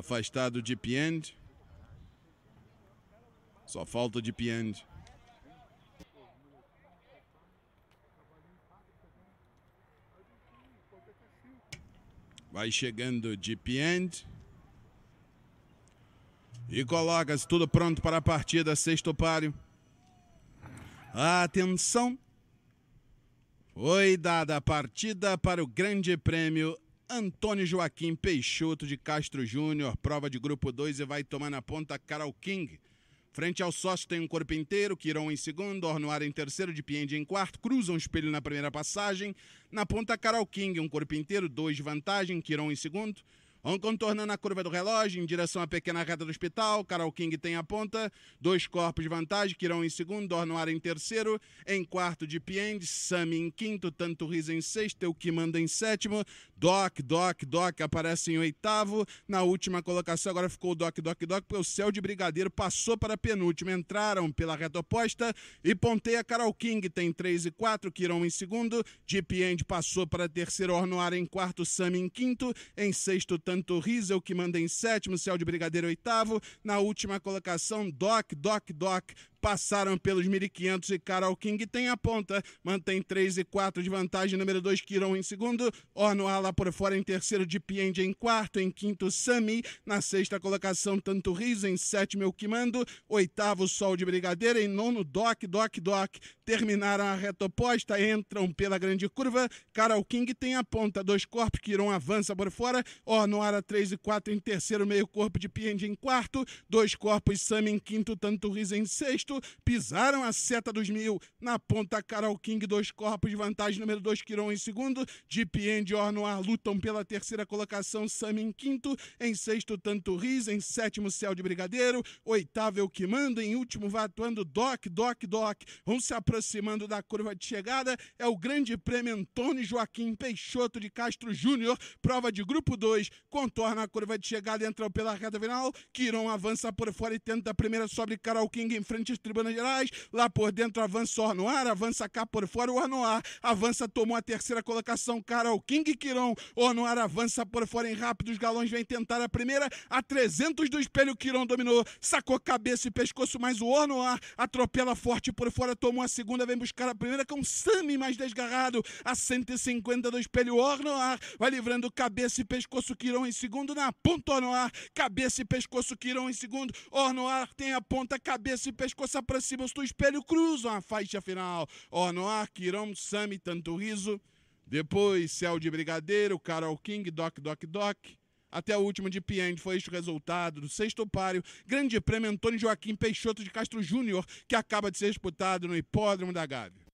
Afastado de Piend. Só falta de Piend. Vai chegando de Piend. E coloca-se tudo pronto para a partida, sexto páreo. Atenção! Foi dada a partida para o Grande Prêmio Antônio Joaquim Peixoto de Castro Júnior, prova de grupo 2 e vai tomar na ponta Carol King. Frente ao sócio tem um corpo inteiro, Quiron em segundo, Ornoara em terceiro, de Piende em quarto, cruza um espelho na primeira passagem. Na ponta, Carol King, um corpo inteiro, dois de vantagem, Quiron em segundo. Vamos contornando a curva do relógio em direção à pequena reta do hospital. Carol King tem a ponta. Dois corpos de vantagem. Quirão em segundo. Dornoar em terceiro. Em quarto, de Piend. Sami em quinto. Tanto Riz em sexto. Eu que manda em sétimo. Doc, Doc, Doc aparece em oitavo. Na última colocação agora ficou o Doc, Doc, Doc. Porque o céu de brigadeiro passou para a penúltima. Entraram pela reta oposta. E ponteia Carol King. Tem três e quatro. Quirão em segundo. De End passou para terceiro. Ornoar em quarto. Sami em quinto. Em sexto, Santo Riesel, que manda em sétimo, Céu de Brigadeiro oitavo. Na última colocação, Doc, Doc, Doc, passaram pelos 1.500 e Carol King tem a ponta, mantém 3 e 4 de vantagem, número 2 Kiron em segundo, Ornoa lá por fora em terceiro, Dipiende em quarto, em quinto Sami, na sexta colocação Tanto Riso, em sétimo mando oitavo Sol de Brigadeira, em nono Doc, Doc, Doc, terminaram a reta oposta, entram pela grande curva, Carol King tem a ponta, dois corpos, Kiron avança por fora, Ornoara 3 e 4 em terceiro, meio corpo de Piende em quarto, dois corpos Sami em quinto, Tanto Riso em sexto, Cristo, pisaram a seta dos mil. Na ponta, Carol King, dois corpos de vantagem, número dois Quiron em segundo. Deep End Or no ar lutam pela terceira colocação, Sam em quinto. Em sexto, Tanto Riz. Em sétimo, Céu de Brigadeiro. Oitavo, o Que manda Em último, vai atuando Doc, Doc, Doc. Vão se aproximando da curva de chegada. É o grande prêmio Antônio Joaquim Peixoto de Castro Júnior. Prova de grupo 2. Contorna a curva de chegada, entra pela reta final. Quiron avança por fora e tenta a primeira sobre Carol King em frente Tribunais Gerais, lá por dentro avança o Ornoar, avança cá por fora o Ornoar, avança tomou a terceira colocação, cara o King Quiron, Ornoar avança por fora em rápido, os galões vem tentar a primeira, a 300 do espelho, Quiron dominou, sacou cabeça e pescoço, mas o Ornoar atropela forte por fora, tomou a segunda, vem buscar a primeira com Sami mais desgarrado, a 150 do espelho, Ornoar vai livrando cabeça e pescoço, Quiron em segundo, na ponta Ornoar cabeça e pescoço, Quiron em segundo, Ornoar tem a ponta, cabeça e pescoço, se aproximam do espelho, cruzam a faixa final. Ornoar, Quirão, Sami, Tanto Riso. Depois, Céu de Brigadeiro, Carol King, Doc, Doc, Doc. Até a última de Piend foi este o resultado do sexto páreo. Grande prêmio Antônio Joaquim Peixoto de Castro Júnior, que acaba de ser disputado no Hipódromo da Gávea.